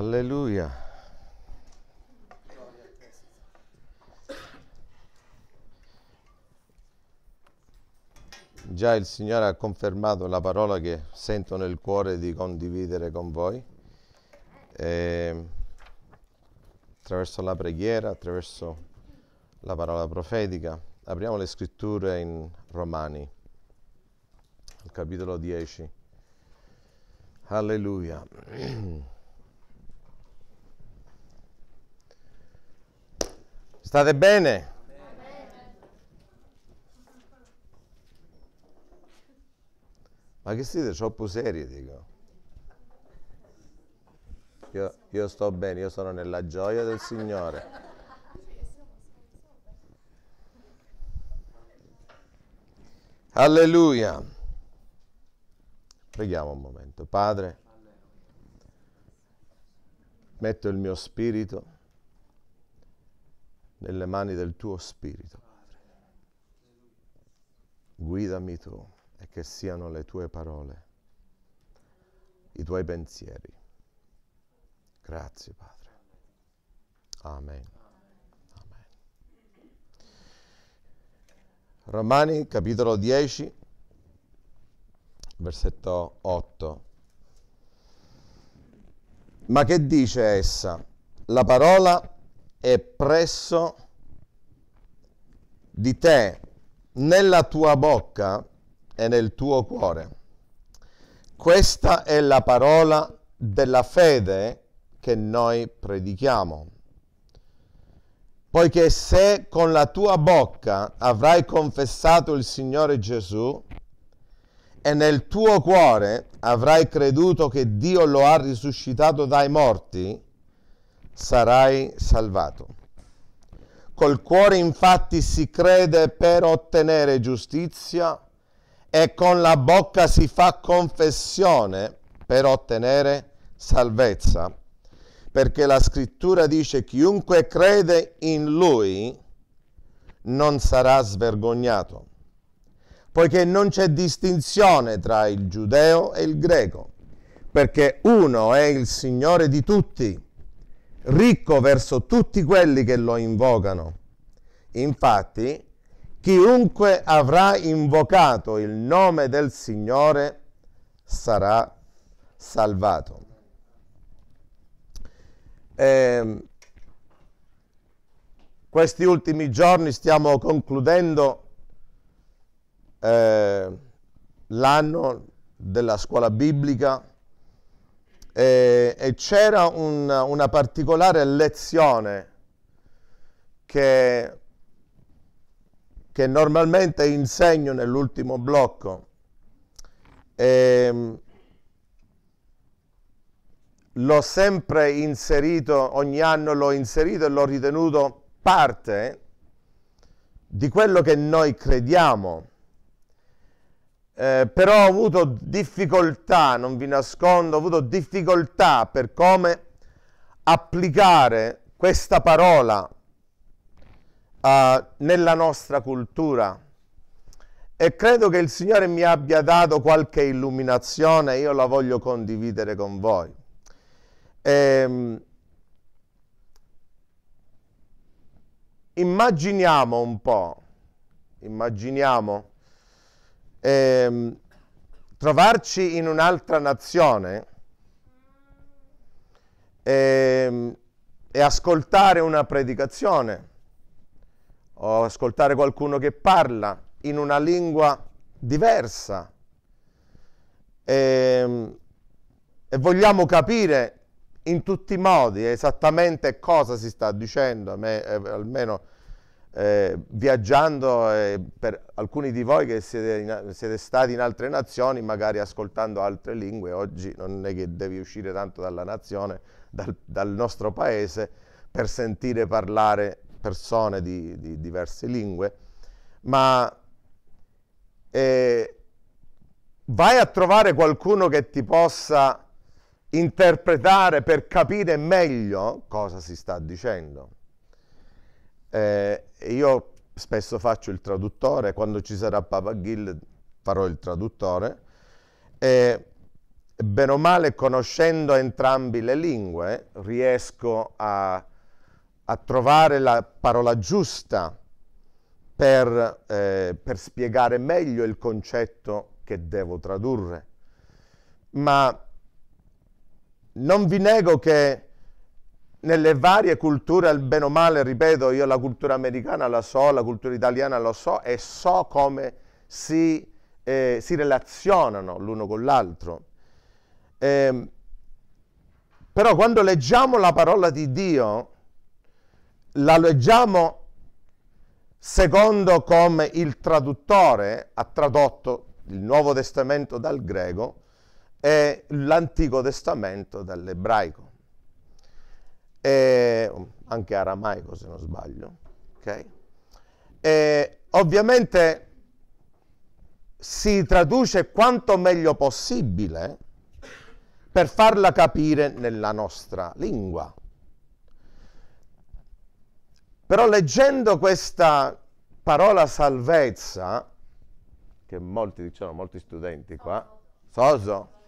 Alleluia. Già il Signore ha confermato la parola che sento nel cuore di condividere con voi, e, ehm, attraverso la preghiera, attraverso la parola profetica. Apriamo le scritture in Romani, al capitolo 10. Alleluia. State bene? Ma che siete troppo serie, dico. Io, io sto bene, io sono nella gioia del Signore. Alleluia. Preghiamo un momento. Padre, metto il mio spirito nelle mani del tuo Spirito, Padre. Guidami tu e che siano le tue parole, i tuoi pensieri. Grazie, Padre. Amen. Amen. Romani capitolo 10, versetto 8. Ma che dice essa? La parola è presso di te, nella tua bocca e nel tuo cuore. Questa è la parola della fede che noi predichiamo. Poiché se con la tua bocca avrai confessato il Signore Gesù e nel tuo cuore avrai creduto che Dio lo ha risuscitato dai morti, sarai salvato. Col cuore infatti si crede per ottenere giustizia e con la bocca si fa confessione per ottenere salvezza, perché la scrittura dice chiunque crede in lui non sarà svergognato, poiché non c'è distinzione tra il giudeo e il greco, perché uno è il Signore di tutti ricco verso tutti quelli che lo invocano. Infatti, chiunque avrà invocato il nome del Signore sarà salvato. Eh, questi ultimi giorni stiamo concludendo eh, l'anno della scuola biblica e, e c'era un, una particolare lezione che, che normalmente insegno nell'ultimo blocco. E, ehm, l'ho sempre inserito, ogni anno l'ho inserito e l'ho ritenuto parte di quello che noi crediamo eh, però ho avuto difficoltà, non vi nascondo, ho avuto difficoltà per come applicare questa parola eh, nella nostra cultura. E credo che il Signore mi abbia dato qualche illuminazione, io la voglio condividere con voi. Ehm, immaginiamo un po', immaginiamo eh, trovarci in un'altra nazione eh, e ascoltare una predicazione o ascoltare qualcuno che parla in una lingua diversa e, ehm, e vogliamo capire in tutti i modi esattamente cosa si sta dicendo, me eh, almeno eh, viaggiando eh, per alcuni di voi che siete, in, siete, stati in altre nazioni, magari ascoltando altre lingue, oggi non è che devi uscire tanto dalla nazione, dal, dal nostro paese, per sentire parlare persone di, di diverse lingue, ma eh, vai a trovare qualcuno che ti possa interpretare per capire meglio cosa si sta dicendo. Eh, io spesso faccio il traduttore, quando ci sarà Papa Gil farò il traduttore, e bene o male conoscendo entrambi le lingue riesco a, a trovare la parola giusta per, eh, per spiegare meglio il concetto che devo tradurre. Ma non vi nego che nelle varie culture, al bene o male, ripeto, io la cultura americana la so, la cultura italiana la so e so come si, eh, si relazionano l'uno con l'altro. Eh, però quando leggiamo la parola di Dio, la leggiamo secondo come il traduttore ha tradotto il Nuovo Testamento dal greco e l'Antico Testamento dall'ebraico e, anche aramaico se non sbaglio, ok? E, ovviamente si traduce quanto meglio possibile per farla capire nella nostra lingua. Però leggendo questa parola salvezza, che molti dicono, molti studenti qua, soso,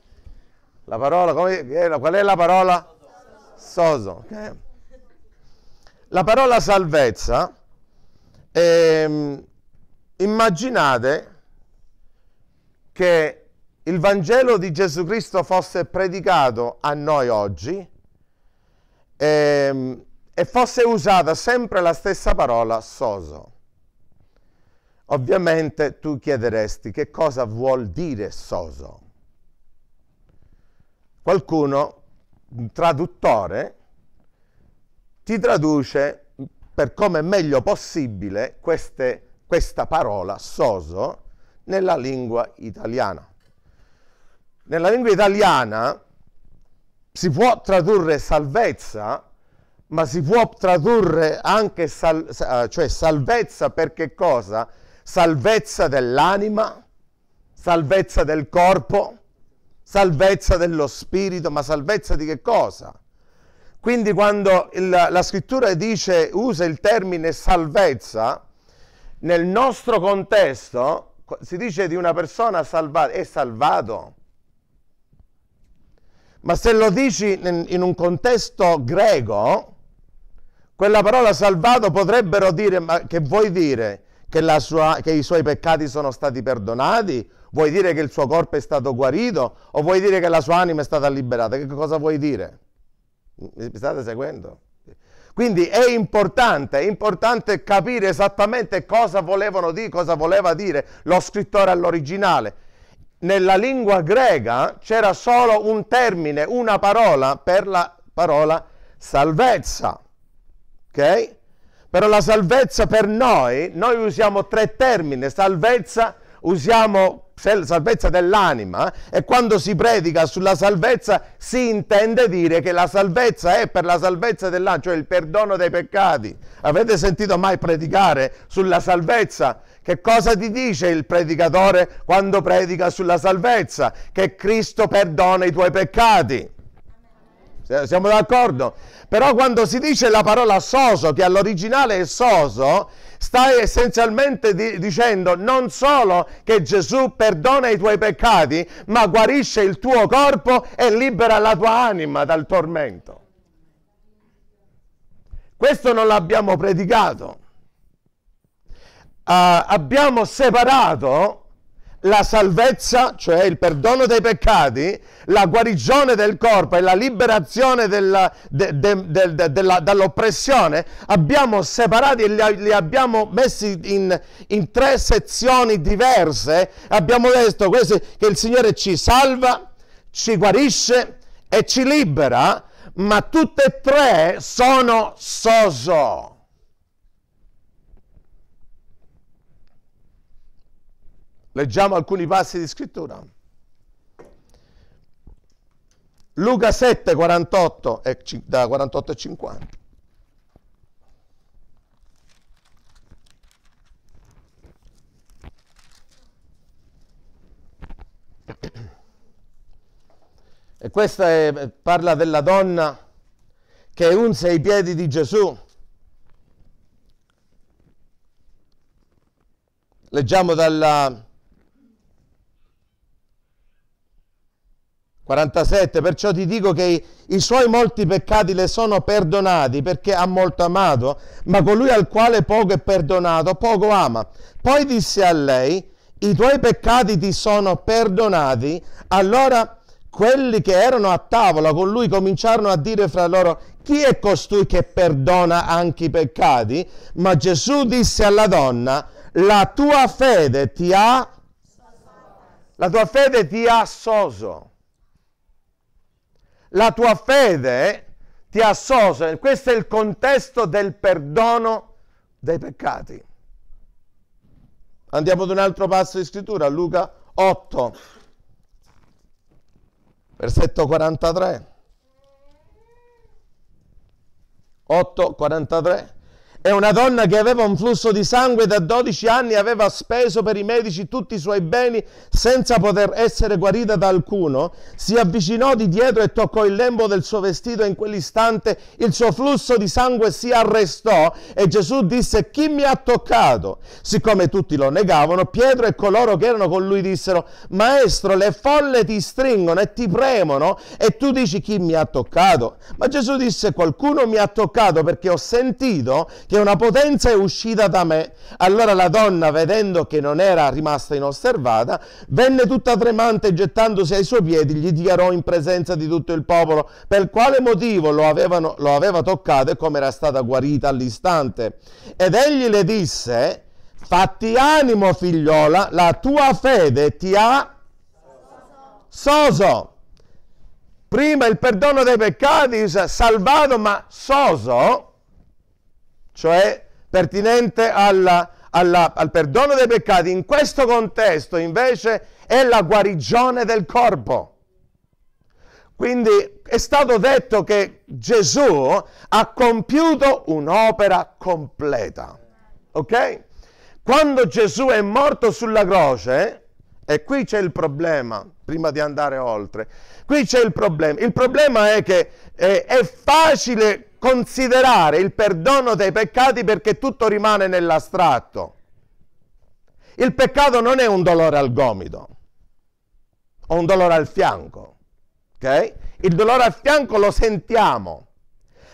la parola, come, eh, qual è la parola? Soso. Okay? La parola salvezza, ehm, immaginate che il Vangelo di Gesù Cristo fosse predicato a noi oggi ehm, e fosse usata sempre la stessa parola soso. Ovviamente tu chiederesti che cosa vuol dire soso. Qualcuno traduttore ti traduce per come è meglio possibile queste, questa parola soso nella lingua italiana. Nella lingua italiana si può tradurre salvezza, ma si può tradurre anche sal, cioè salvezza per che cosa? Salvezza dell'anima, salvezza del corpo, salvezza dello spirito, ma salvezza di che cosa? Quindi quando il, la scrittura dice, usa il termine salvezza, nel nostro contesto si dice di una persona salvata, è salvato. Ma se lo dici in, in un contesto greco, quella parola salvato potrebbero dire, ma che vuoi dire? Che, sua, che i suoi peccati sono stati perdonati Vuoi dire che il suo corpo è stato guarito o vuoi dire che la sua anima è stata liberata? Che cosa vuoi dire? Mi state seguendo? Quindi è importante, è importante capire esattamente cosa volevano dire, cosa voleva dire lo scrittore all'originale. Nella lingua greca c'era solo un termine, una parola per la parola salvezza. Ok? Però la salvezza per noi, noi usiamo tre termini, salvezza, usiamo salvezza dell'anima eh, e quando si predica sulla salvezza si intende dire che la salvezza è per la salvezza dell'anima, cioè il perdono dei peccati. Avete sentito mai predicare sulla salvezza? Che cosa ti dice il predicatore quando predica sulla salvezza? Che Cristo perdona i tuoi peccati. Siamo d'accordo? Però quando si dice la parola soso, che all'originale è soso, stai essenzialmente di- dicendo non solo che Gesù perdona i tuoi peccati, ma guarisce il tuo corpo e libera la tua anima dal tormento. Questo non l'abbiamo predicato. Uh, abbiamo separato la salvezza, cioè il perdono dei peccati, la guarigione del corpo e la liberazione della, de, de, de, della, dall'oppressione, abbiamo separati e li, li abbiamo messi in, in, tre sezioni diverse. Abbiamo detto che il Signore ci salva, ci guarisce e ci libera, ma tutte e tre sono soso Leggiamo alcuni passi di scrittura. Luca 7, 48 e, da 48 e 50. E questa è, parla della donna che unse i piedi di Gesù. Leggiamo dalla 47, perciò ti dico che i suoi molti peccati le sono perdonati perché ha molto amato, ma colui al quale poco è perdonato, poco ama. Poi disse a lei, i tuoi peccati ti sono perdonati. Allora quelli che erano a tavola con lui cominciarono a dire fra loro, chi è costui che perdona anche i peccati? Ma Gesù disse alla donna, la tua fede ti ha... La tua fede ti ha soso la tua fede ti associa, questo è il contesto del perdono dei peccati. Andiamo ad un altro passo di scrittura, Luca 8, versetto 43. 8, 43. È una donna che aveva un flusso di sangue da 12 anni, aveva speso per i medici tutti i suoi beni senza poter essere guarita da alcuno. Si avvicinò di dietro e toccò il lembo del suo vestito. In quell'istante il suo flusso di sangue si arrestò e Gesù disse: Chi mi ha toccato? Siccome tutti lo negavano, Pietro e coloro che erano con lui dissero: Maestro, le folle ti stringono e ti premono e tu dici chi mi ha toccato? Ma Gesù disse: Qualcuno mi ha toccato perché ho sentito che una potenza è uscita da me. Allora la donna, vedendo che non era rimasta inosservata, venne tutta tremante e gettandosi ai suoi piedi gli dichiarò in presenza di tutto il popolo per quale motivo lo, avevano, lo aveva toccato e come era stata guarita all'istante. Ed egli le disse, fatti animo figliola, la tua fede ti ha soso. Prima il perdono dei peccati, salvato ma soso cioè pertinente alla, alla, al perdono dei peccati, in questo contesto invece è la guarigione del corpo. Quindi è stato detto che Gesù ha compiuto un'opera completa. Ok? Quando Gesù è morto sulla croce, e qui c'è il problema, prima di andare oltre, qui c'è il problema. Il problema è che eh, è facile considerare il perdono dei peccati perché tutto rimane nell'astratto. Il peccato non è un dolore al gomito o un dolore al fianco, ok? Il dolore al fianco lo sentiamo.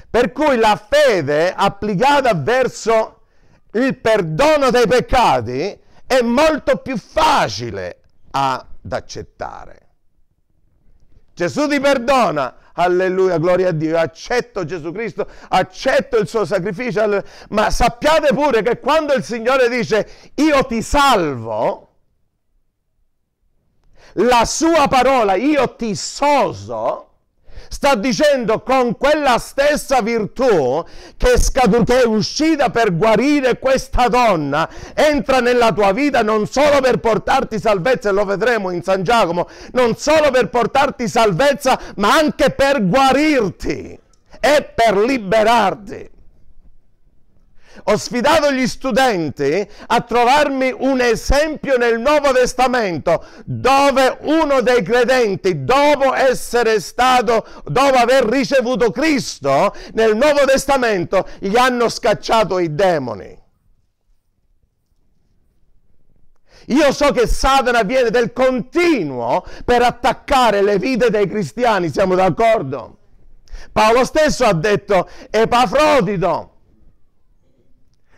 Per cui la fede applicata verso il perdono dei peccati è molto più facile ad accettare. Gesù ti perdona, Alleluia, gloria a Dio. Accetto Gesù Cristo, accetto il suo sacrificio. Ma sappiate pure che quando il Signore dice io ti salvo, la sua parola io ti soso sta dicendo con quella stessa virtù che, scatur- che è uscita per guarire questa donna, entra nella tua vita non solo per portarti salvezza, e lo vedremo in San Giacomo, non solo per portarti salvezza, ma anche per guarirti e per liberarti ho sfidato gli studenti a trovarmi un esempio nel Nuovo Testamento dove uno dei credenti, dopo essere stato, dopo aver ricevuto Cristo, nel Nuovo Testamento gli hanno scacciato i demoni. Io so che Satana viene del continuo per attaccare le vite dei cristiani, siamo d'accordo? Paolo stesso ha detto Epafrodito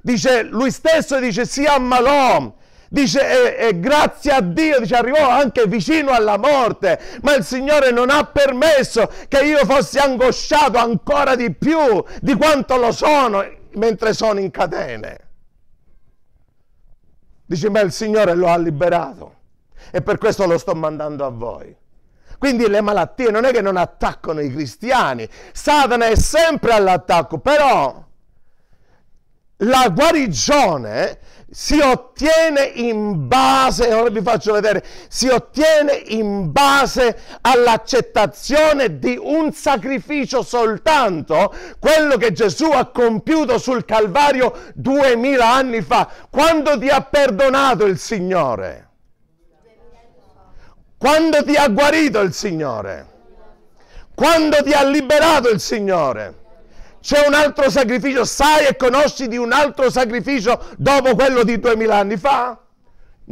Dice, lui stesso dice si ammalò, dice e, e, grazie a Dio dice, arrivò anche vicino alla morte ma il Signore non ha permesso che io fossi angosciato ancora di più di quanto lo sono mentre sono in catene dice ma il Signore lo ha liberato e per questo lo sto mandando a voi quindi le malattie non è che non attaccano i cristiani Satana è sempre all'attacco però la guarigione si ottiene in base, ora vi faccio vedere, si ottiene in base all'accettazione di un sacrificio soltanto, quello che Gesù ha compiuto sul Calvario duemila anni fa. Quando ti ha perdonato il Signore? Quando ti ha guarito il Signore? Quando ti ha liberato il Signore? c'è un altro sacrificio, sai e conosci di un altro sacrificio dopo quello di duemila anni fa?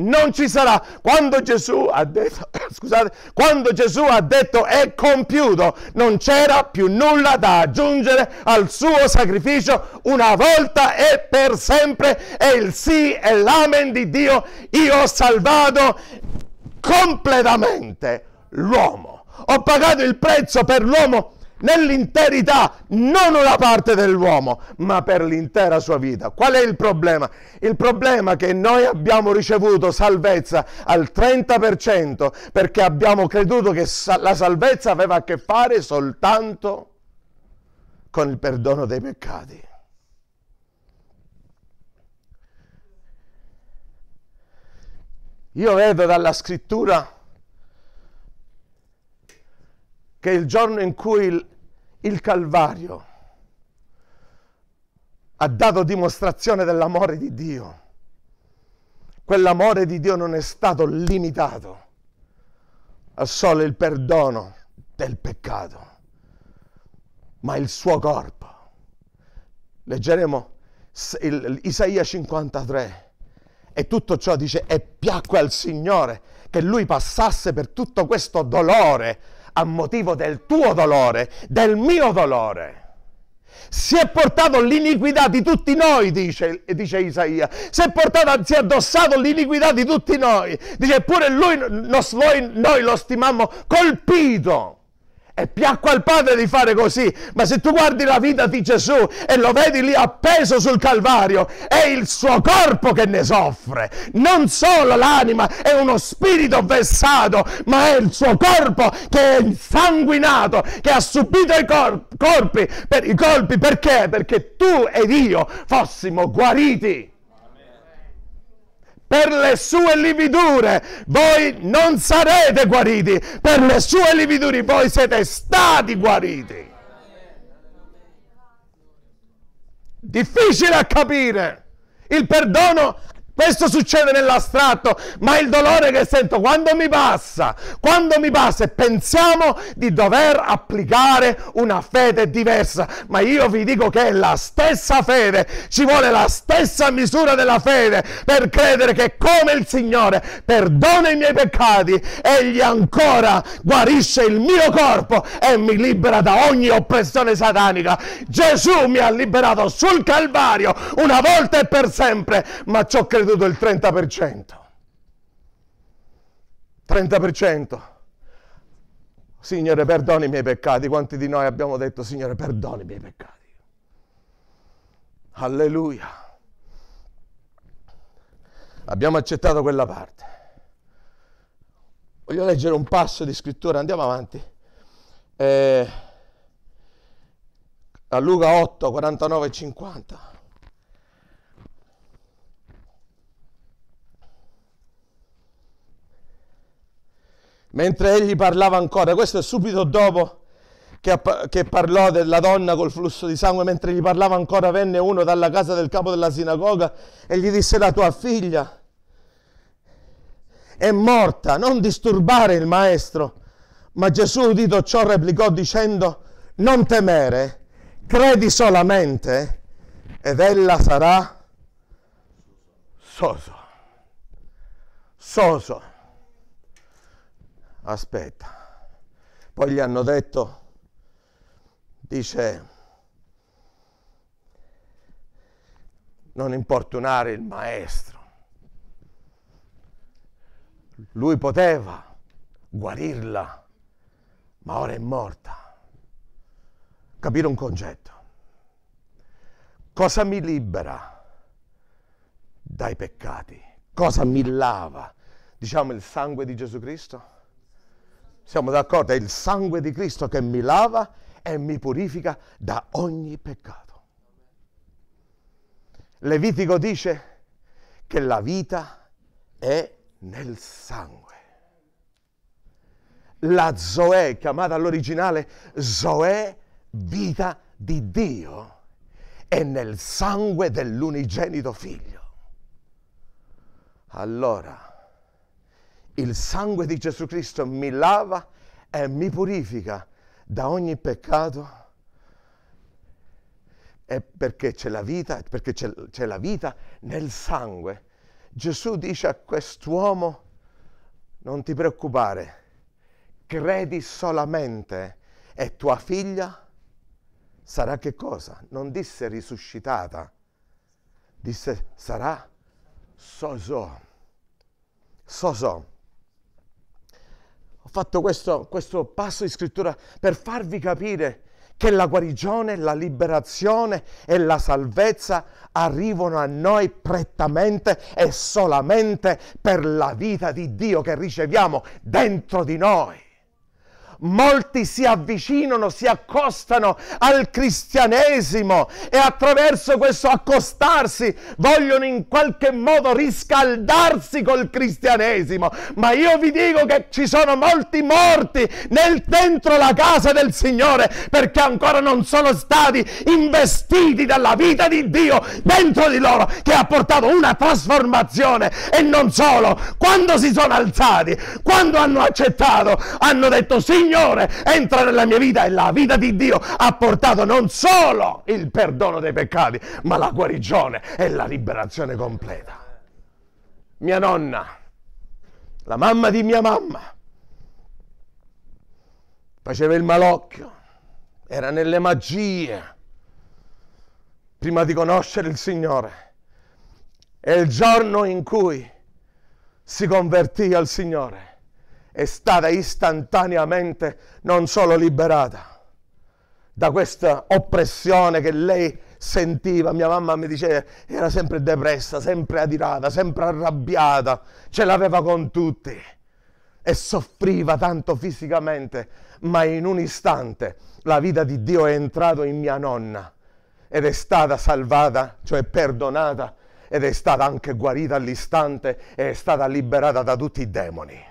Non ci sarà. Quando Gesù ha detto, scusate, quando Gesù ha detto è compiuto, non c'era più nulla da aggiungere al suo sacrificio una volta e per sempre. E il sì e l'amen di Dio. Io ho salvato completamente l'uomo. Ho pagato il prezzo per l'uomo nell'interità, non una parte dell'uomo, ma per l'intera sua vita. Qual è il problema? Il problema è che noi abbiamo ricevuto salvezza al 30% perché abbiamo creduto che la salvezza aveva a che fare soltanto con il perdono dei peccati. Io vedo dalla scrittura che il giorno in cui il, il Calvario ha dato dimostrazione dell'amore di Dio, quell'amore di Dio non è stato limitato a solo il perdono del peccato, ma il suo corpo. Leggeremo Isaia 53 e tutto ciò dice e piacque al Signore che lui passasse per tutto questo dolore a motivo del tuo dolore, del mio dolore. Si è portato l'iniquità di tutti noi, dice, dice Isaia. Si è, portato, si è addossato l'iniquità di tutti noi. Dice, eppure lui, noi lo stimammo colpito e piacque al Padre di fare così, ma se tu guardi la vita di Gesù e lo vedi lì appeso sul Calvario, è il suo corpo che ne soffre. Non solo l'anima è uno spirito vessato, ma è il suo corpo che è insanguinato, che ha subito i corpi, per i colpi. Perché? Perché tu ed io fossimo guariti per le sue lividure voi non sarete guariti, per le sue lividure voi siete stati guariti. Difficile a capire. Il perdono questo succede nell'astratto, ma il dolore che sento quando mi passa, quando mi passa e pensiamo di dover applicare una fede diversa, ma io vi dico che è la stessa fede, ci vuole la stessa misura della fede per credere che come il Signore perdona i miei peccati, Egli ancora guarisce il mio corpo e mi libera da ogni oppressione satanica. Gesù mi ha liberato sul Calvario una volta e per sempre, ma ciò credo creduto il 30%. 30%. Signore, perdoni i miei peccati. Quanti di noi abbiamo detto, Signore, perdoni i miei peccati? Alleluia. Abbiamo accettato quella parte. Voglio leggere un passo di scrittura, andiamo avanti. Eh, a Luca 8, 49 e 50. mentre egli parlava ancora, questo è subito dopo che, che, parlò della donna col flusso di sangue, mentre gli parlava ancora, venne uno dalla casa del capo della sinagoga e gli disse la tua figlia è morta, non disturbare il maestro. Ma Gesù udito ciò replicò dicendo non temere, credi solamente ed ella sarà soso. Soso. Aspetta. Poi gli hanno detto, dice, non importunare il maestro. Lui poteva guarirla, ma ora è morta. Capire un concetto. Cosa mi libera dai peccati? Cosa mi lava? Diciamo il sangue di Gesù Cristo? Siamo d'accordo? È il sangue di Cristo che mi lava e mi purifica da ogni peccato. Levitico dice che la vita è nel sangue. La Zoe, chiamata all'originale Zoe, vita di Dio, è nel sangue dell'unigenito figlio. Allora, il sangue di Gesù Cristo mi lava e mi purifica da ogni peccato, è perché c'è la vita, perché c'è, c'è la vita nel sangue. Gesù dice a quest'uomo, non ti preoccupare, credi solamente e tua figlia sarà che cosa? Non disse risuscitata, disse sarà soso. Soso ho fatto questo, questo passo di scrittura per farvi capire che la guarigione, la liberazione e la salvezza arrivano a noi prettamente e solamente per la vita di Dio che riceviamo dentro di noi molti si avvicinano, si accostano al cristianesimo e attraverso questo accostarsi vogliono in qualche modo riscaldarsi col cristianesimo. Ma io vi dico che ci sono molti morti nel, dentro la casa del Signore perché ancora non sono stati investiti dalla vita di Dio dentro di loro che ha portato una trasformazione e non solo. Quando si sono alzati, quando hanno accettato, hanno detto Signore, Signore, entra nella mia vita e la vita di Dio ha portato non solo il perdono dei peccati, ma la guarigione e la liberazione completa. Mia nonna, la mamma di mia mamma, faceva il malocchio, era nelle magie, prima di conoscere il Signore. E il giorno in cui si convertì al Signore, è stata istantaneamente non solo liberata da questa oppressione che lei sentiva, mia mamma mi diceva, era sempre depressa, sempre adirata, sempre arrabbiata, ce l'aveva con tutti e soffriva tanto fisicamente, ma in un istante la vita di Dio è entrata in mia nonna ed è stata salvata, cioè perdonata, ed è stata anche guarita all'istante e è stata liberata da tutti i demoni.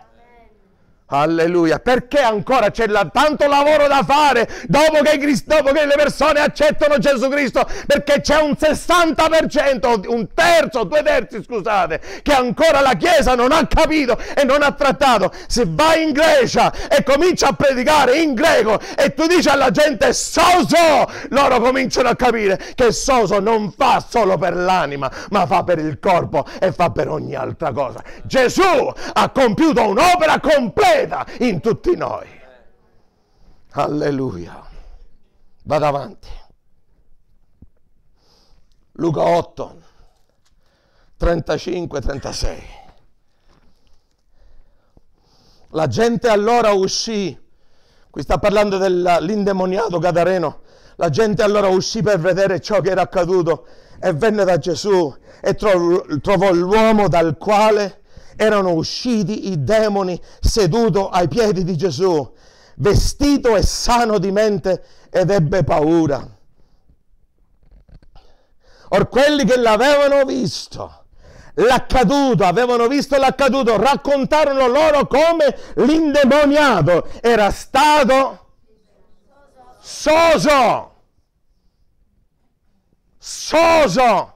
Alleluia, perché ancora c'è la, tanto lavoro da fare dopo che, dopo che, le persone accettano Gesù Cristo? Perché c'è un 60%, un terzo, due terzi scusate, che ancora la Chiesa non ha capito e non ha trattato. Se vai in Grecia e comincia a predicare in greco e tu dici alla gente soso, loro cominciano a capire che soso non fa solo per l'anima, ma fa per il corpo e fa per ogni altra cosa. Gesù ha compiuto un'opera completa ceda in tutti noi. Alleluia. Vado avanti. Luca 8, 35-36. La gente allora uscì, qui sta parlando dell'indemoniato Gadareno, la gente allora uscì per vedere ciò che era accaduto e venne da Gesù e trovò l'uomo dal quale erano usciti i demoni seduto ai piedi di Gesù, vestito e sano di mente ed ebbe paura. Or quelli che l'avevano visto, l'accaduto, avevano visto l'accaduto, raccontarono loro come l'indemoniato era stato soso. Soso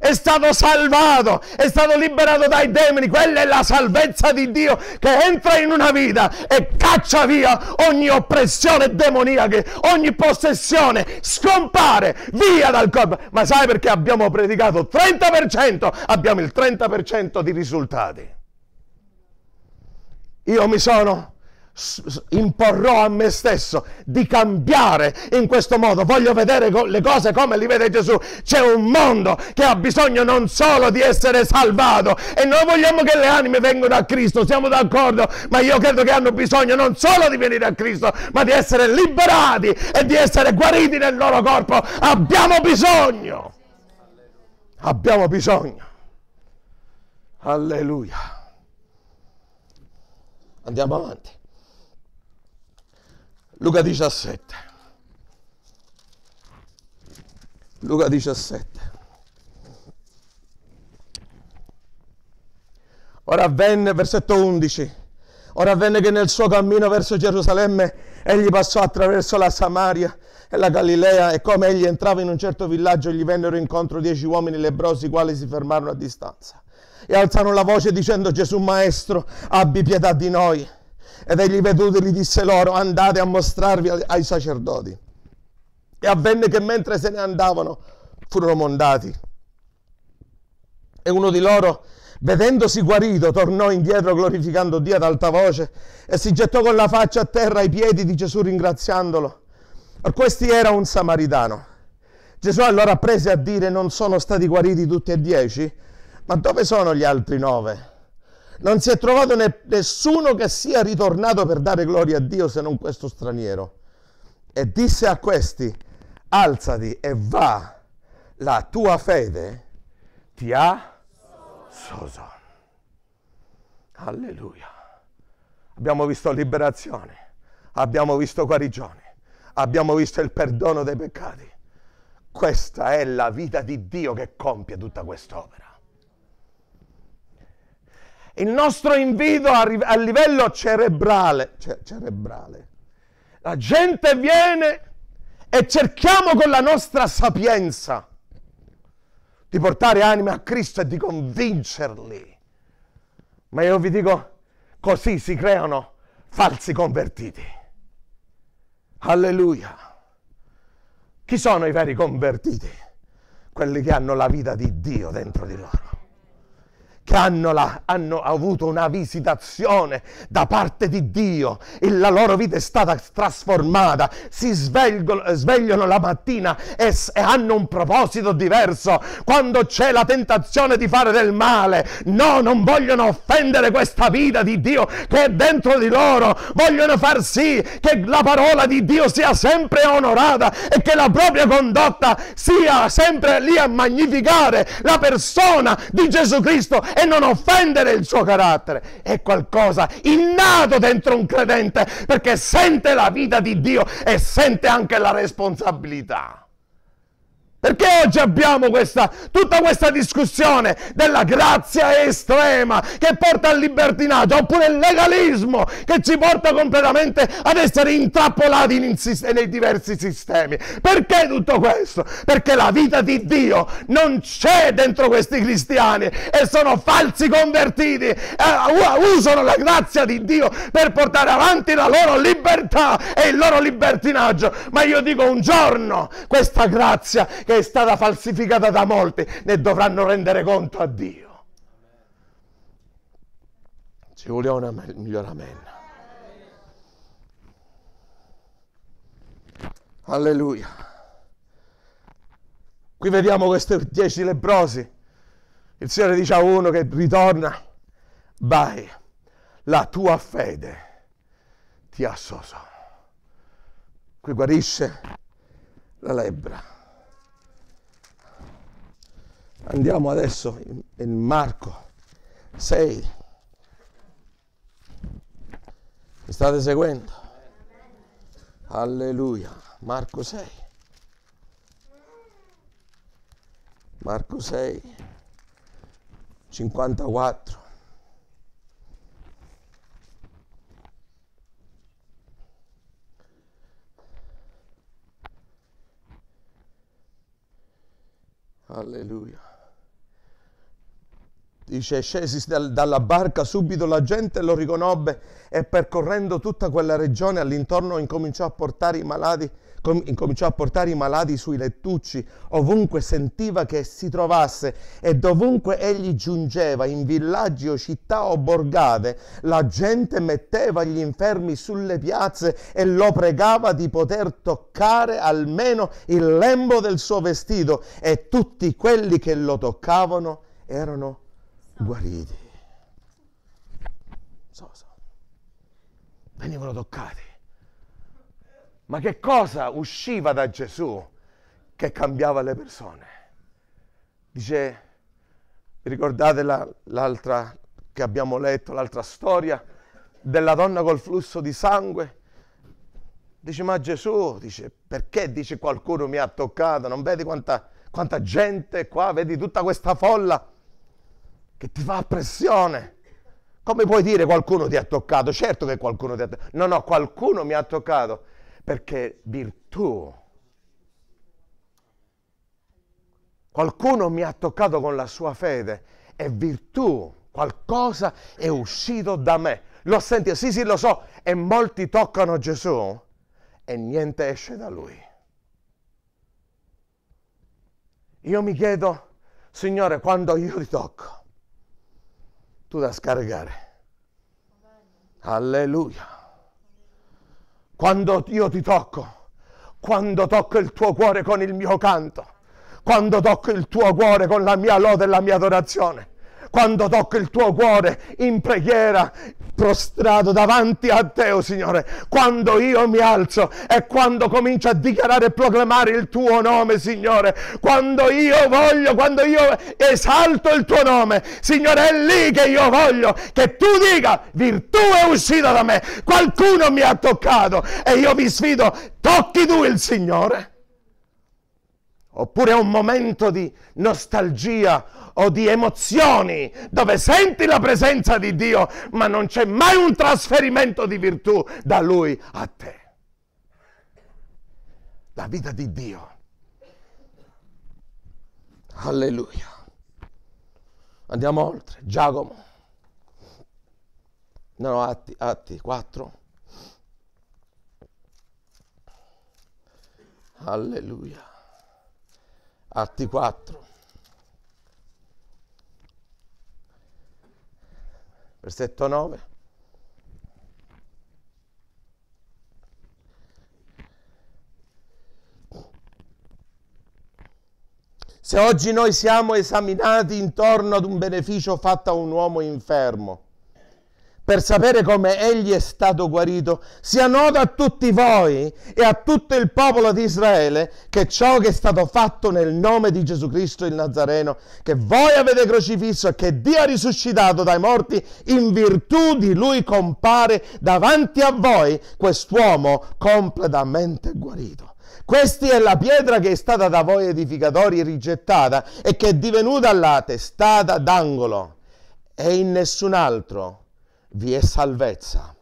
è stato salvato, è stato liberato dai demoni. Quella è la salvezza di Dio che entra in una vita e caccia via ogni oppressione demoniaca, ogni possessione scompare via dal corpo. Ma sai perché abbiamo predicato 30%? Abbiamo il 30% di risultati. Io mi sono imporrò a me stesso di cambiare in questo modo, voglio vedere le cose come li vede Gesù. C'è un mondo che ha bisogno non solo di essere salvato e noi vogliamo che le anime vengano a Cristo, siamo d'accordo, ma io credo che hanno bisogno non solo di venire a Cristo, ma di essere liberati e di essere guariti nel loro corpo. Abbiamo bisogno. Abbiamo bisogno. Alleluia. Andiamo avanti. Luca 17. Luca 17. Ora avvenne, versetto 11. Ora avvenne che nel suo cammino verso Gerusalemme egli passò attraverso la Samaria e la Galilea e come egli entrava in un certo villaggio gli vennero incontro dieci uomini lebbrosi i quali si fermarono a distanza e alzarono la voce dicendo Gesù Maestro abbi pietà di noi. Ed egli veduti gli disse loro, andate a mostrarvi ai sacerdoti. E avvenne che mentre se ne andavano furono mondati. E uno di loro, vedendosi guarito, tornò indietro glorificando Dio ad alta voce e si gettò con la faccia a terra ai piedi di Gesù ringraziandolo. Per questi era un samaritano. Gesù allora prese a dire non sono stati guariti tutti e dieci, ma dove sono gli altri nove? Non si è trovato ne- nessuno che sia ritornato per dare gloria a Dio se non questo straniero. E disse a questi, alzati e va, la tua fede ti ha soso. Alleluia. Abbiamo visto liberazione, abbiamo visto guarigione, abbiamo visto il perdono dei peccati. Questa è la vita di Dio che compie tutta quest'opera. Il nostro invito a livello cerebrale, cioè cerebrale. La gente viene e cerchiamo con la nostra sapienza di portare anime a Cristo e di convincerli. Ma io vi dico, così si creano falsi convertiti. Alleluia. Chi sono i veri convertiti? Quelli che hanno la vita di Dio dentro di loro che hanno, la, hanno, avuto una visitazione da parte di Dio e la loro vita è stata trasformata, si svegliano, svegliano la mattina e, e, hanno un proposito diverso. Quando c'è la tentazione di fare del male, no, non vogliono offendere questa vita di Dio che è dentro di loro, vogliono far sì che la parola di Dio sia sempre onorata e che la propria condotta sia sempre lì a magnificare la persona di Gesù Cristo e non offendere il suo carattere. È qualcosa innato dentro un credente perché sente la vita di Dio e sente anche la responsabilità. Perché oggi abbiamo questa, tutta questa discussione della grazia estrema che porta al libertinaggio, oppure il legalismo che ci porta completamente ad essere intrappolati in, in, nei diversi sistemi? Perché tutto questo? Perché la vita di Dio non c'è dentro questi cristiani e sono falsi convertiti, eh, usano la grazia di Dio per portare avanti la loro libertà e il loro libertinaggio. Ma io dico un giorno questa grazia che è stata falsificata da molti, ne dovranno rendere conto a Dio. Ci vuole un miglioramento. Alleluia. Qui vediamo questi dieci leprosi. Il Signore dice a uno che ritorna, vai, la tua fede ti ha soso. Qui guarisce la lebbra. Andiamo adesso in Marco 6. Mi state seguendo? Alleluia. Marco 6. Marco 6, 54. Alleluia dice, scesi dalla barca, subito la gente lo riconobbe e percorrendo tutta quella regione all'intorno incominciò a portare i malati, incominciò a portare i malati sui lettucci, ovunque sentiva che si trovasse e dovunque egli giungeva, in villaggi o città o borgate, la gente metteva gli infermi sulle piazze e lo pregava di poter toccare almeno il lembo del suo vestito e tutti quelli che lo toccavano erano guariti. So, so. Venivano toccati. Ma che cosa usciva da Gesù che cambiava le persone? Dice, ricordate la, l'altra che abbiamo letto, l'altra storia della donna col flusso di sangue? Dice, ma Gesù, dice, perché dice qualcuno mi ha toccato? Non vedi quanta, quanta gente qua, vedi tutta questa folla? che ti fa pressione. Come puoi dire qualcuno ti ha toccato? Certo che qualcuno ti ha toccato. No, no, qualcuno mi ha toccato perché virtù. Qualcuno mi ha toccato con la sua fede, e virtù, qualcosa è uscito da me. L'ho sentito, sì sì lo so, e molti toccano Gesù e niente esce da lui. Io mi chiedo, Signore, quando io ti tocco, tu da scaricare. Alleluia. Quando io ti tocco, quando tocco il tuo cuore con il mio canto, quando tocco il tuo cuore con la mia lode e la mia adorazione, quando tocco il tuo cuore in preghiera, prostrato davanti a te, oh Signore, quando io mi alzo e quando comincio a dichiarare e proclamare il tuo nome, Signore, quando io voglio, quando io esalto il tuo nome, Signore, è lì che io voglio che tu dica virtù è uscita da me, qualcuno mi ha toccato e io vi sfido, tocchi tu il Signore. Oppure è un momento di nostalgia, o di emozioni dove senti la presenza di Dio, ma non c'è mai un trasferimento di virtù da Lui a te. La vita di Dio. Alleluia. Andiamo oltre. Giacomo. No, atti, atti 4. Alleluia. Atti 4. versetto 9. Se oggi noi siamo esaminati intorno ad un beneficio fatto a un uomo infermo, per sapere come egli è stato guarito, sia noto a tutti voi e a tutto il popolo di Israele che ciò che è stato fatto nel nome di Gesù Cristo il Nazareno, che voi avete crocifisso e che Dio ha risuscitato dai morti, in virtù di lui compare davanti a voi quest'uomo completamente guarito. Questa è la pietra che è stata da voi edificatori rigettata e che è divenuta la testata d'angolo. E in nessun altro vi è salvezza,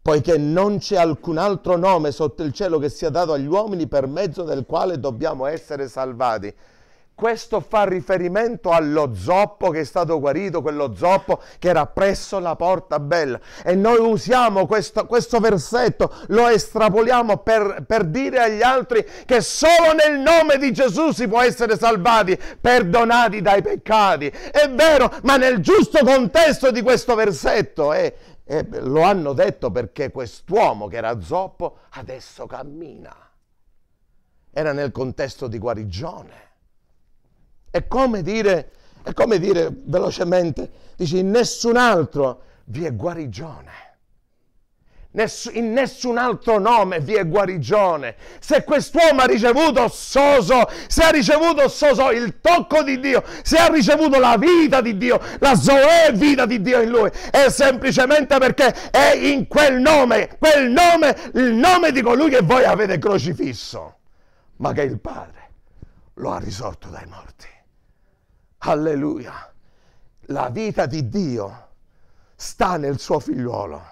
poiché non c'è alcun altro nome sotto il cielo che sia dato agli uomini per mezzo del quale dobbiamo essere salvati questo fa riferimento allo zoppo che è stato guarito, quello zoppo che era presso la porta bella. E noi usiamo questo, questo versetto, lo estrapoliamo per, per dire agli altri che solo nel nome di Gesù si può essere salvati, perdonati dai peccati. È vero, ma nel giusto contesto di questo versetto è... Eh, e eh, lo hanno detto perché quest'uomo che era zoppo adesso cammina. Era nel contesto di guarigione. È come dire, è come dire velocemente, dice, in nessun altro vi è guarigione. in nessun altro nome vi è guarigione. Se quest'uomo ha ricevuto ossoso, se ha ricevuto ossoso il tocco di Dio, se ha ricevuto la vita di Dio, la Zoe vita di Dio in lui, è semplicemente perché è in quel nome, quel nome, il nome di colui che voi avete crocifisso, ma che il Padre lo ha risorto dai morti. Alleluia. La vita di Dio sta nel suo figliuolo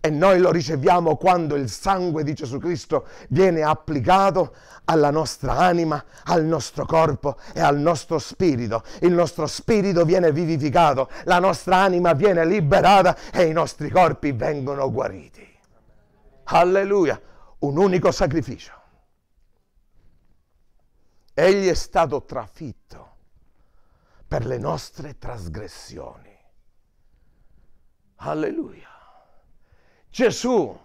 e noi lo riceviamo quando il sangue di Gesù Cristo viene applicato alla nostra anima, al nostro corpo e al nostro spirito. Il nostro spirito viene vivificato, la nostra anima viene liberata e i nostri corpi vengono guariti. Alleluia, un unico sacrificio. Egli è stato trafitto per le nostre trasgressioni. Alleluia. Gesù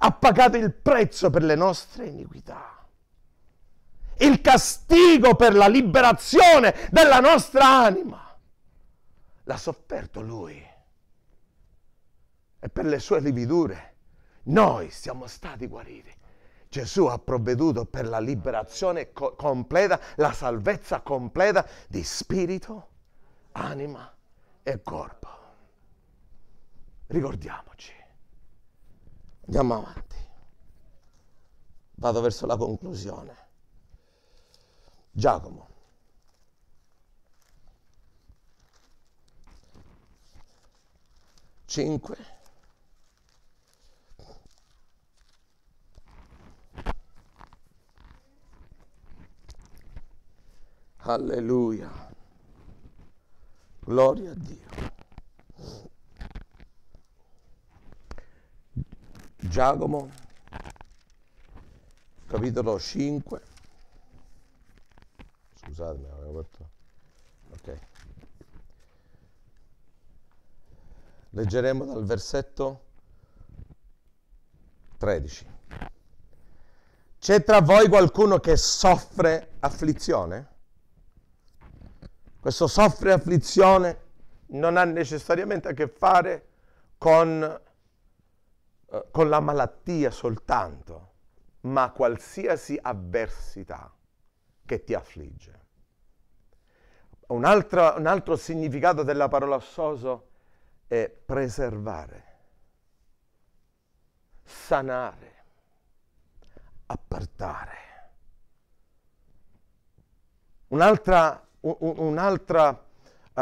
ha pagato il prezzo per le nostre iniquità. Il castigo per la liberazione della nostra anima l'ha sofferto lui. E per le sue lividure noi siamo stati guariti. Gesù ha provveduto per la liberazione co- completa, la salvezza completa di spirito, anima e corpo. Ricordiamoci. Andiamo avanti. Vado verso la conclusione. Giacomo. Cinque. Alleluia. Gloria a Dio. Giacomo, capitolo 5. Scusatemi, avevo aperto. Ok. Leggeremo dal versetto 13. C'è tra voi qualcuno che soffre afflizione? questo soffre afflizione non ha necessariamente a che fare con, eh, con la malattia soltanto, ma qualsiasi avversità che ti affligge. Un altro, un altro significato della parola soso è preservare, sanare, appartare. Un'altra un'altra, uh,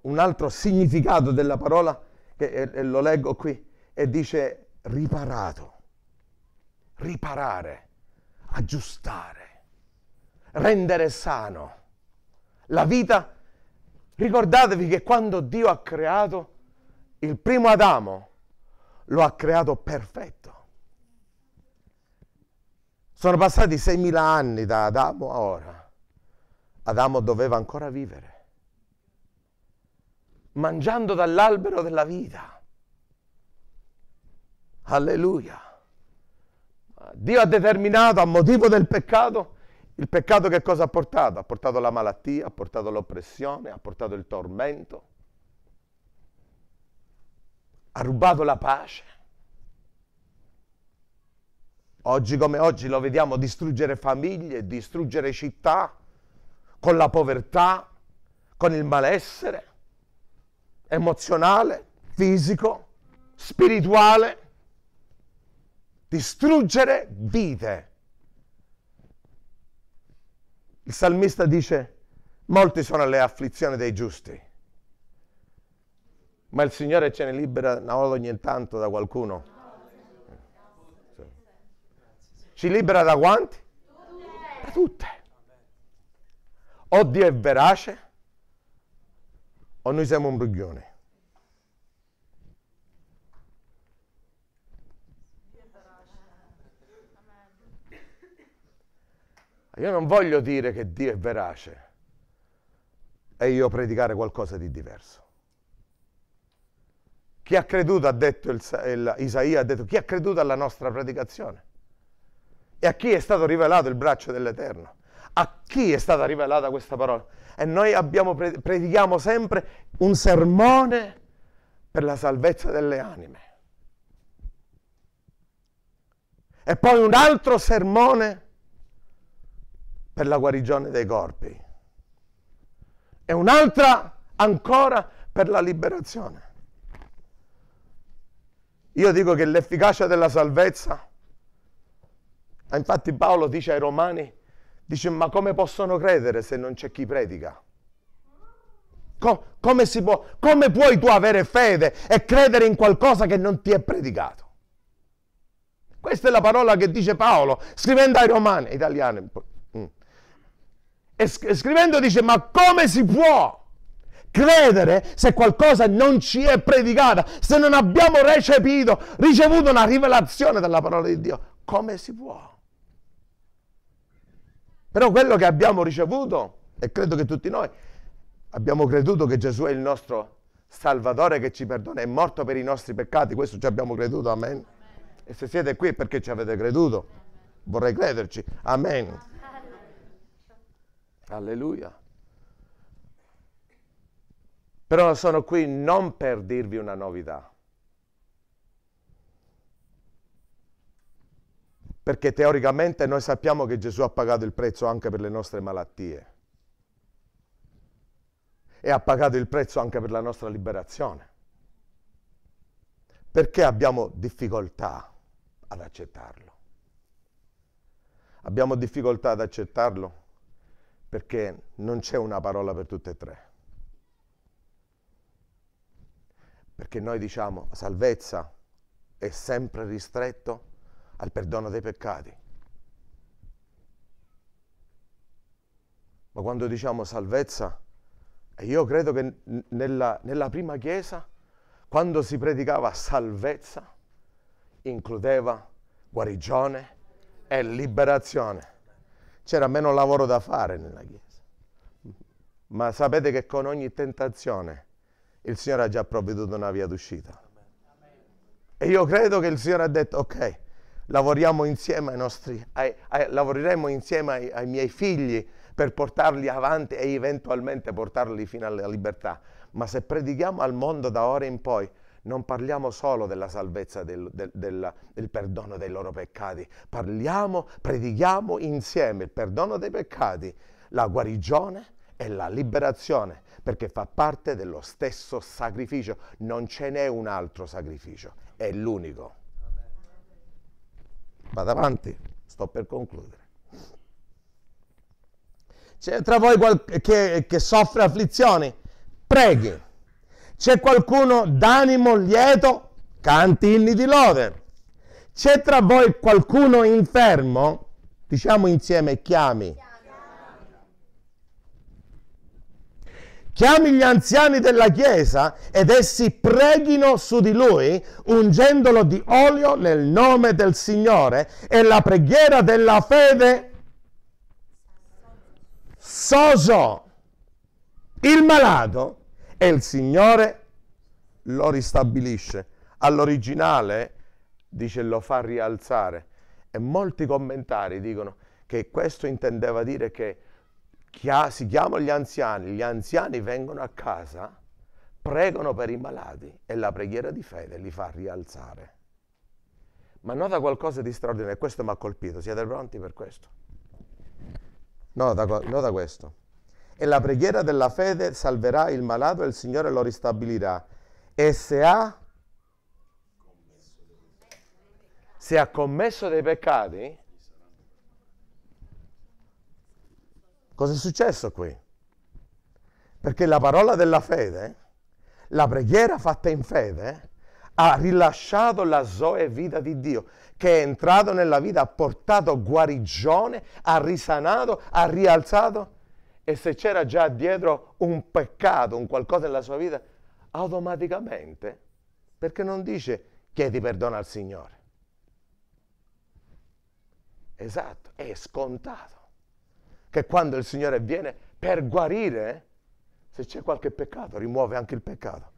un altro significato della parola, che, e, e lo leggo qui, e dice riparato, riparare, aggiustare, rendere sano. La vita, ricordatevi che quando Dio ha creato il primo Adamo, lo ha creato perfetto. Sono passati 6.000 anni da Adamo a ora. Adamo doveva ancora vivere, mangiando dall'albero della vita. Alleluia. Dio ha determinato a motivo del peccato, il peccato che cosa ha portato? Ha portato la malattia, ha portato l'oppressione, ha portato il tormento, ha rubato la pace. Oggi come oggi lo vediamo distruggere famiglie, distruggere città, con la povertà, con il malessere emozionale, fisico, spirituale. Distruggere vite. Il salmista dice, molti sono le afflizioni dei giusti, ma il Signore ce ne libera una volta ogni tanto da qualcuno. Ci libera da quanti? Da tutte o Dio è verace o noi siamo un brughione. Io non voglio dire che Dio è verace e io predicare qualcosa di diverso. Chi ha creduto, ha detto il, il, Isaia, ha detto, chi ha creduto alla nostra predicazione? E a chi è stato rivelato il braccio dell'Eterno? a chi è stata rivelata questa parola. E noi abbiamo, predichiamo sempre un sermone per la salvezza delle anime. E poi un altro sermone per la guarigione dei corpi. E un'altra ancora per la liberazione. Io dico che l'efficacia della salvezza, infatti Paolo dice ai Romani, Dice, ma come possono credere se non c'è chi predica? Co- come, può, come puoi tu avere fede e credere in qualcosa che non ti è predicato? Questa è la parola che dice Paolo, scrivendo ai Romani, italiani. Mm. E scrivendo dice, ma come si può credere se qualcosa non ci è predicata, se non abbiamo recepito, ricevuto una rivelazione dalla parola di Dio? Come si può? Però quello che abbiamo ricevuto, e credo che tutti noi abbiamo creduto che Gesù è il nostro Salvatore che ci perdona, è morto per i nostri peccati, questo ci abbiamo creduto, amen. E se siete qui è perché ci avete creduto, vorrei crederci, amen. amen. Alleluia. Però sono qui non per dirvi una novità perché teoricamente noi sappiamo che Gesù ha pagato il prezzo anche per le nostre malattie e ha pagato il prezzo anche per la nostra liberazione. Perché abbiamo difficoltà ad accettarlo? Abbiamo difficoltà ad accettarlo perché non c'è una parola per tutte e tre. Perché noi diciamo salvezza è sempre ristretto al perdono dei peccati. Ma quando diciamo salvezza, e io credo che nella, nella prima Chiesa, quando si predicava salvezza, includeva guarigione e liberazione. C'era meno lavoro da fare nella Chiesa. Ma sapete che con ogni tentazione il Signore ha già provveduto una via d'uscita. E io credo che il Signore ha detto, ok, lavoriamo insieme ai nostri, ai, ai, lavoreremo insieme ai, ai miei figli per portarli avanti e eventualmente portarli fino alla libertà. Ma se predichiamo al mondo da ora in poi, non parliamo solo della salvezza, del, del, del, del, perdono dei loro peccati, parliamo, predichiamo insieme il perdono dei peccati, la guarigione e la liberazione, perché fa parte dello stesso sacrificio, non ce n'è un altro sacrificio, è l'unico. Vado avanti, sto per concludere. C'è tra voi qualche, che, che soffre afflizioni? Preghi. C'è qualcuno d'animo lieto? Canti inni di lode. C'è tra voi qualcuno infermo? Diciamo insieme, chiami. Chiami gli anziani della chiesa ed essi preghino su di lui, ungendolo di olio nel nome del Signore e la preghiera della fede soso il malato e il Signore lo ristabilisce. All'originale dice lo fa rialzare e molti commentari dicono che questo intendeva dire che si chiamano gli anziani, gli anziani vengono a casa, pregano per i malati e la preghiera di fede li fa rialzare. Ma nota qualcosa di straordinario, questo mi ha colpito, siete pronti per questo? Nota, nota questo. E la preghiera della fede salverà il malato e il Signore lo ristabilirà. E se ha, se ha commesso dei peccati, Cosa è successo qui? Perché la parola della fede, la preghiera fatta in fede, ha rilasciato la zoe vita di Dio, che è entrato nella vita, ha portato guarigione, ha risanato, ha rialzato. E se c'era già dietro un peccato, un qualcosa nella sua vita, automaticamente, perché non dice chiedi perdono al Signore. Esatto, è scontato che quando il Signore viene per guarire, se c'è qualche peccato, rimuove anche il peccato.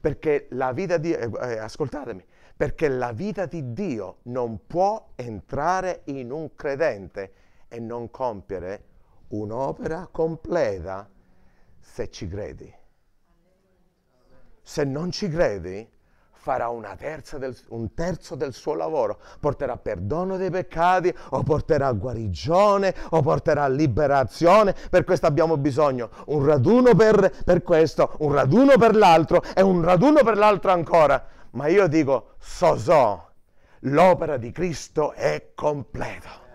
Perché la vita di eh, eh, ascoltatemi, perché la vita di Dio non può entrare in un credente e non compiere un'opera completa se ci credi. Se non ci credi, farà del, un terzo del suo lavoro, porterà perdono dei peccati o porterà guarigione o porterà liberazione, per questo abbiamo bisogno un raduno per, per questo, un raduno per l'altro e un raduno per l'altro ancora, ma io dico so so, l'opera di Cristo è completa.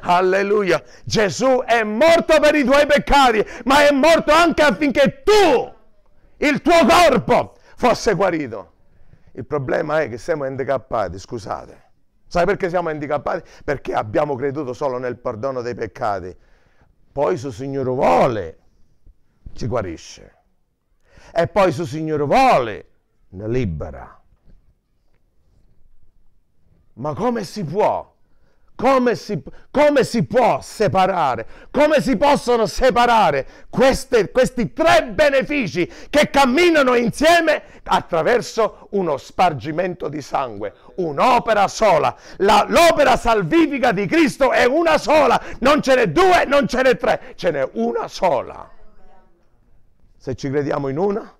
Alleluia. Gesù è morto per i tuoi peccati, ma è morto anche affinché tu, il tuo corpo, fosse guarito. Il problema è che siamo handicappati, scusate. Sai perché siamo handicappati? Perché abbiamo creduto solo nel perdono dei peccati. Poi se il Signore vuole, ci guarisce. E poi se il Signore vuole, ne libera. Ma come si può come si, come si, può separare? Come si possono separare queste, questi tre benefici che camminano insieme attraverso uno spargimento di sangue? Un'opera sola. La, l'opera salvifica di Cristo è una sola. Non ce n'è due, non ce n'è tre, ce n'è una sola. Se ci crediamo in una,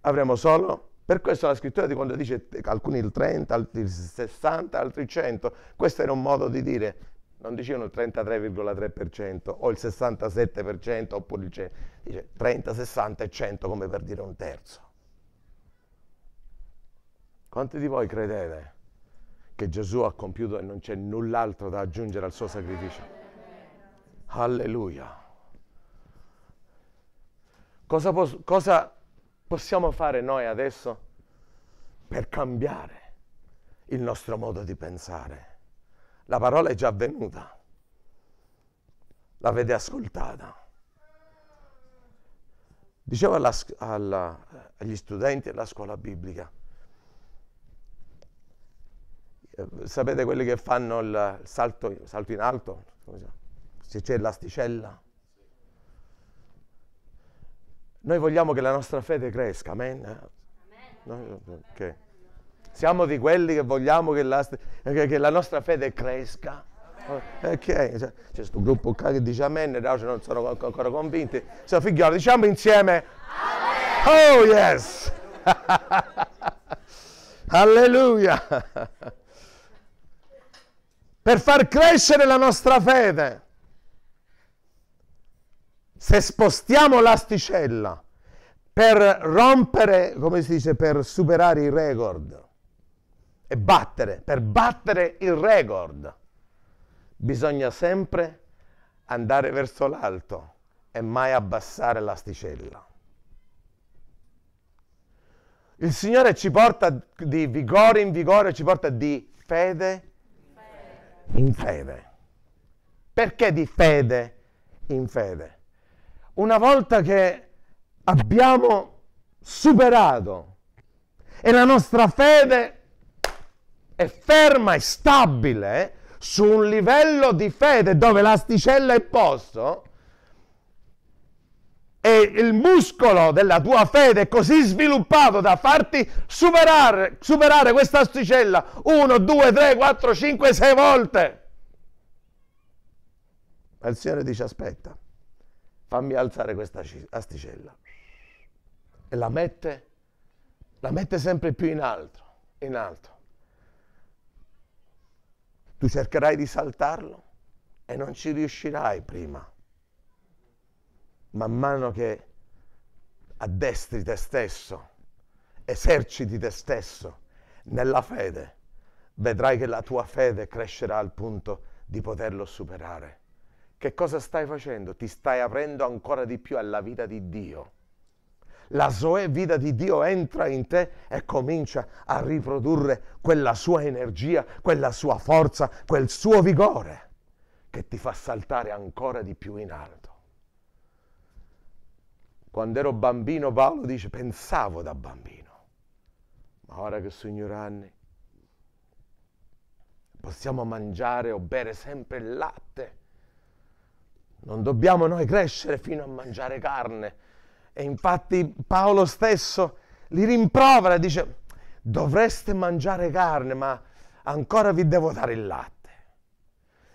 avremo solo per questo la scrittura di quando dice alcuni il 30, altri il 60, altri il 100, questo era un modo di dire, non dicevano il 33,3% o il 67% oppure il 100, dice 30, 60 e 100 come per dire un terzo. Quanti di voi credete che Gesù ha compiuto e non c'è null'altro da aggiungere al suo sacrificio? Alleluia. Cosa, posso, cosa possiamo fare noi adesso per cambiare il nostro modo di pensare? La parola è già venuta, l'avete ascoltata. Dicevo alla, alla, agli studenti della scuola biblica, eh, sapete quelli che fanno il salto, salto in alto, se c'è l'asticella, noi vogliamo che la nostra fede cresca, amen? amen. Eh? No? Okay. Siamo di quelli che vogliamo che la, che la nostra fede cresca. Ok, cioè, c'è questo gruppo qua che dice amen, e altri non sono ancora convinti. Sono figlioli, diciamo insieme. Amen. Oh yes! Alleluia! per far crescere la nostra fede se spostiamo l'asticella per rompere, come si dice, per superare il record e battere, per battere il record, bisogna sempre andare verso l'alto e mai abbassare l'asticella. Il Signore ci porta di vigore in vigore, ci porta di fede in fede. Perché di fede in fede? una volta che abbiamo superato e la nostra fede è ferma e stabile eh, su un livello di fede dove l'asticella è posto e il muscolo della tua fede è così sviluppato da farti superare, superare questa asticella 1, 2, 3, 4, 5, 6 volte. Ma il Signore dice aspetta fammi alzare questa asticella. E la mette, la mette sempre più in alto, in alto. Tu cercherai di saltarlo e non ci riuscirai prima. Man mano che addestri te stesso, eserciti te stesso nella fede, vedrai che la tua fede crescerà al punto di poterlo superare. Che cosa stai facendo? Ti stai aprendo ancora di più alla vita di Dio. La Zoe vita di Dio entra in te e comincia a riprodurre quella sua energia, quella sua forza, quel suo vigore che ti fa saltare ancora di più in alto. Quando ero bambino Paolo dice pensavo da bambino, ma ora che sono anni possiamo mangiare o bere sempre il latte non dobbiamo noi crescere fino a mangiare carne. E infatti Paolo stesso li rimprovera, dice, dovreste mangiare carne, ma ancora vi devo dare il latte.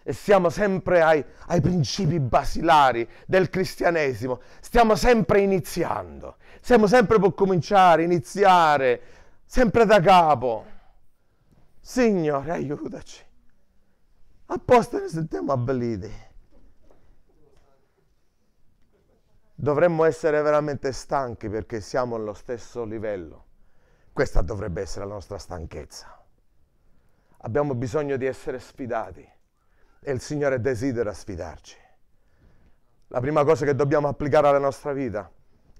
E siamo sempre ai, ai, principi basilari del cristianesimo, stiamo sempre iniziando, siamo sempre per cominciare, iniziare, sempre da capo. Signore, aiutaci. Apposta ne sentiamo abbelliti. dovremmo essere veramente stanchi perché siamo allo stesso livello. Questa dovrebbe essere la nostra stanchezza. Abbiamo bisogno di essere sfidati e il Signore desidera sfidarci. La prima cosa che dobbiamo applicare alla nostra vita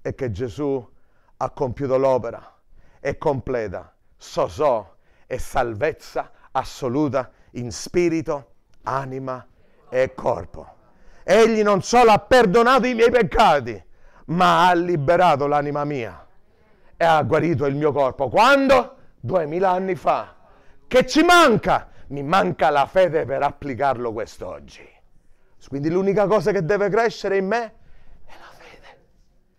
è che Gesù ha compiuto l'opera, è completa, so so, è salvezza assoluta in spirito, anima e corpo. Egli non solo ha perdonato i miei peccati, ma ha liberato l'anima mia e ha guarito il mio corpo. Quando? Duemila anni fa. Che ci manca? Mi manca la fede per applicarlo quest'oggi. Quindi l'unica cosa che deve crescere in me è la fede.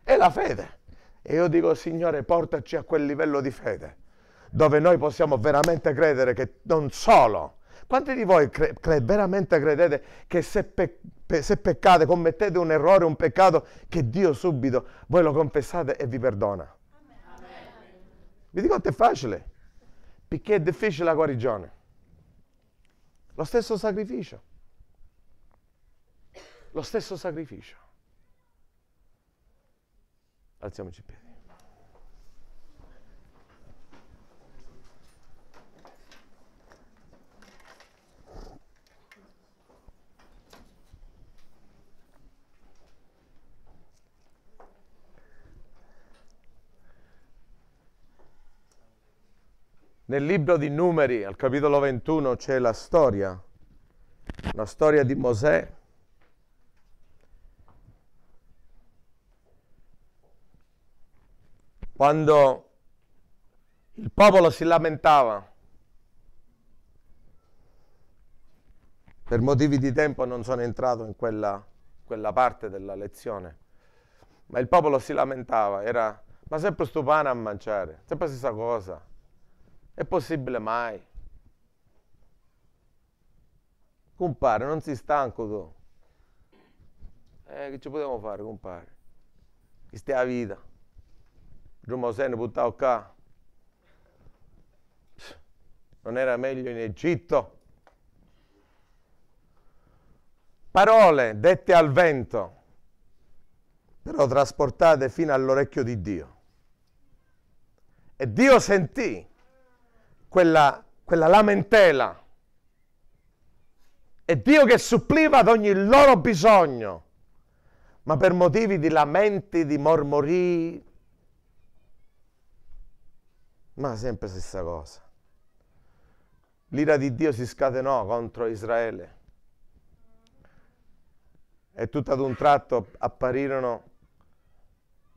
È la fede. E io dico, Signore, portaci a quel livello di fede dove noi possiamo veramente credere che non solo quanti di voi cre cre veramente credete che se, pe pe se peccate, commettete un errore, un peccato, che Dio subito voi lo confessate e vi perdona? Amen. Vi dico quanto è facile, perché è difficile la guarigione. Lo stesso sacrificio. Lo stesso sacrificio. Alziamoci in piedi. Nel libro di Numeri, al capitolo 21, c'è la storia, la storia di Mosè. Quando il popolo si lamentava per motivi di tempo non sono entrato in quella, quella, parte della lezione, ma il popolo si lamentava, era ma sempre stupana a mangiare, sempre la stessa cosa. È possibile mai? Compare, non si stanco tu. Eh, che ci possiamo fare, compare? Questa è la vita. Giù se ne buttavo qua. Non era meglio in Egitto? Parole dette al vento, però trasportate fino all'orecchio di Dio. E Dio sentì quella, quella lamentela. E Dio che suppliva ad ogni loro bisogno, ma per motivi di lamenti, di mormori, ma sempre stessa cosa. L'ira di Dio si scatenò contro Israele e tutto ad un tratto apparirono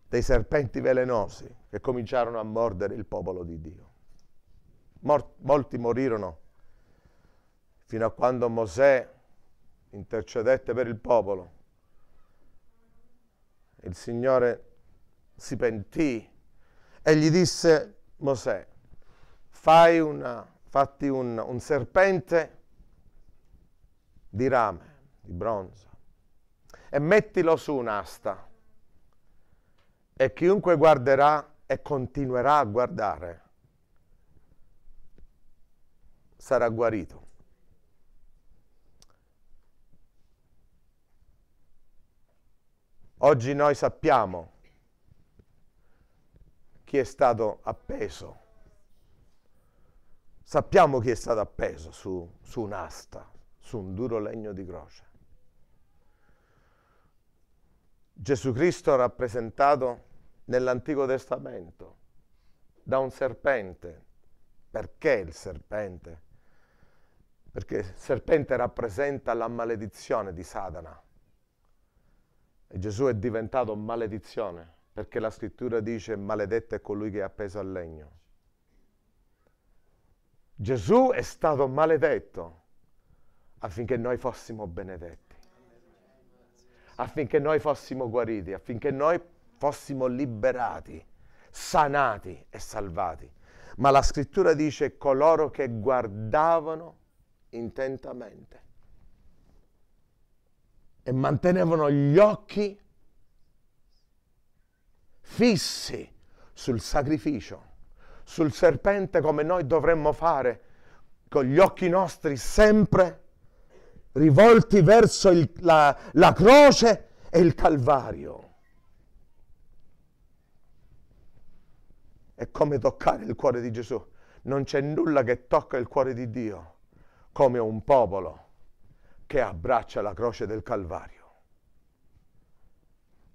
dei serpenti velenosi che cominciarono a mordere il popolo di Dio. Mor- molti morirono fino a quando Mosè intercedette per il popolo. Il Signore si pentì e gli disse Mosè, fai una, fatti un, un serpente di rame, di bronzo, e mettilo su un'asta, e chiunque guarderà e continuerà a guardare sarà guarito. Oggi noi sappiamo chi è stato appeso. Sappiamo chi è stato appeso su, su un'asta, su un duro legno di croce. Gesù Cristo rappresentato nell'Antico Testamento da un serpente. Perché il serpente? perché il serpente rappresenta la maledizione di Satana. E Gesù è diventato maledizione, perché la scrittura dice maledetto è colui che è appeso al legno. Gesù è stato maledetto affinché noi fossimo benedetti, affinché noi fossimo guariti, affinché noi fossimo liberati, sanati e salvati. Ma la scrittura dice coloro che guardavano intentamente e mantenevano gli occhi fissi sul sacrificio, sul serpente come noi dovremmo fare, con gli occhi nostri sempre rivolti verso il, la, la croce e il Calvario. È come toccare il cuore di Gesù. Non c'è nulla che tocca il cuore di Dio come un popolo che abbraccia la croce del Calvario.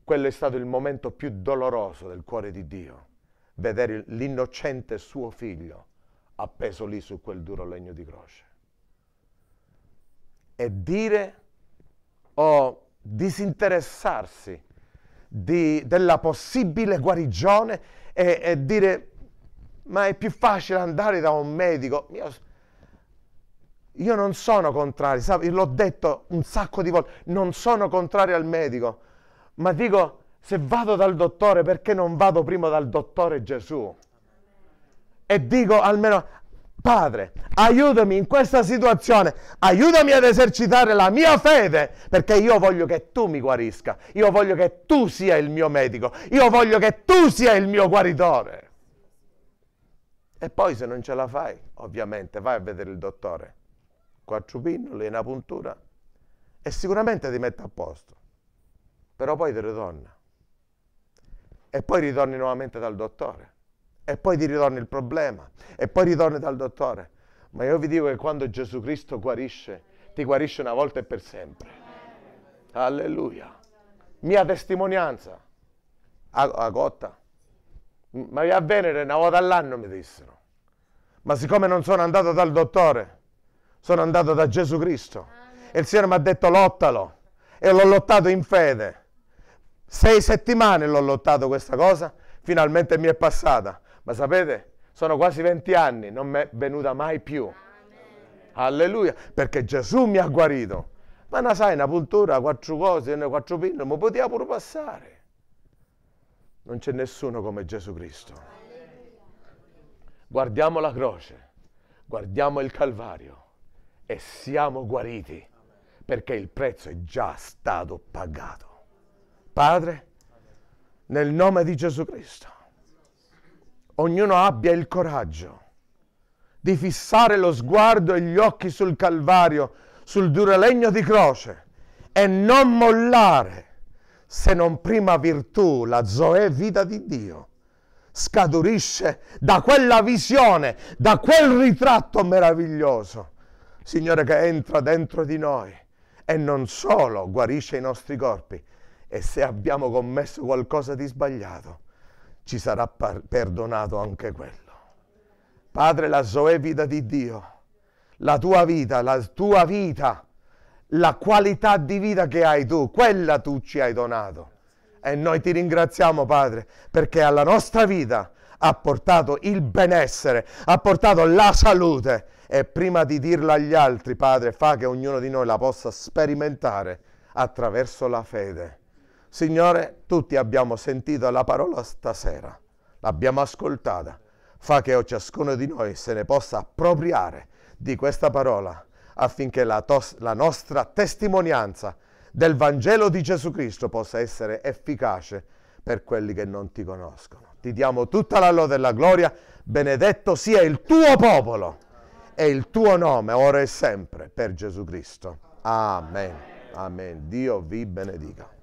Quello è stato il momento più doloroso del cuore di Dio, vedere l'innocente suo figlio appeso lì su quel duro legno di croce. E dire o oh, disinteressarsi di, della possibile guarigione e, e, dire ma è più facile andare da un medico. Io, io non sono contrario, l'ho detto un sacco di volte, non sono contrario al medico, ma dico se vado dal dottore perché non vado prima dal dottore Gesù? E dico almeno, Padre, aiutami in questa situazione, aiutami ad esercitare la mia fede, perché io voglio che tu mi guarisca, io voglio che tu sia il mio medico, io voglio che tu sia il mio guaritore. E poi se non ce la fai, ovviamente vai a vedere il dottore quattro pillole, una puntura e sicuramente ti mette a posto, però poi ti ritorna. E poi ritorni nuovamente dal dottore, e poi ti ritorna il problema, e poi ritorni dal dottore. Ma io vi dico che quando Gesù Cristo guarisce, ti guarisce una volta e per sempre. Alleluia. Mia testimonianza a, a Cotta. Ma io a Venere una volta all'anno mi dissero. Ma siccome non sono andato dal dottore, sono andato da Gesù Cristo e il Signore mi ha detto lottalo e l'ho lottato in fede. Sei settimane l'ho lottato questa cosa, finalmente mi è passata. Ma sapete, sono quasi 20 anni, non mi è venuta mai più. Alleluia, perché Gesù mi ha guarito. Ma non sai, una puntura, quattro cose, quattro pinne, ma poteva pure passare. Non c'è nessuno come Gesù Cristo. Guardiamo la croce, guardiamo il Calvario, e siamo guariti perché il prezzo è già stato pagato. Padre, nel nome di Gesù Cristo, ognuno abbia il coraggio di fissare lo sguardo e gli occhi sul Calvario, sul duro legno di croce e non mollare se non prima virtù, la Zoe vita di Dio, scaturisce da quella visione, da quel ritratto meraviglioso Signore, che entra dentro di noi e non solo guarisce i nostri corpi, e se abbiamo commesso qualcosa di sbagliato, ci sarà par- perdonato anche quello. Padre, la Zoe vita di Dio, la tua vita, la tua vita, la qualità di vita che hai tu, quella tu ci hai donato. E noi ti ringraziamo, Padre, perché alla nostra vita ha portato il benessere, ha portato la salute e prima di dirla agli altri, Padre, fa che ognuno di noi la possa sperimentare attraverso la fede. Signore, tutti abbiamo sentito la parola stasera, l'abbiamo ascoltata, fa che ciascuno di noi se ne possa appropriare di questa parola affinché la, tos- la nostra testimonianza del Vangelo di Gesù Cristo possa essere efficace per quelli che non ti conoscono. Ti diamo tutta la lode e la gloria, benedetto sia il tuo popolo e il tuo nome ora e sempre per Gesù Cristo. Amen. Amen. Dio vi benedica.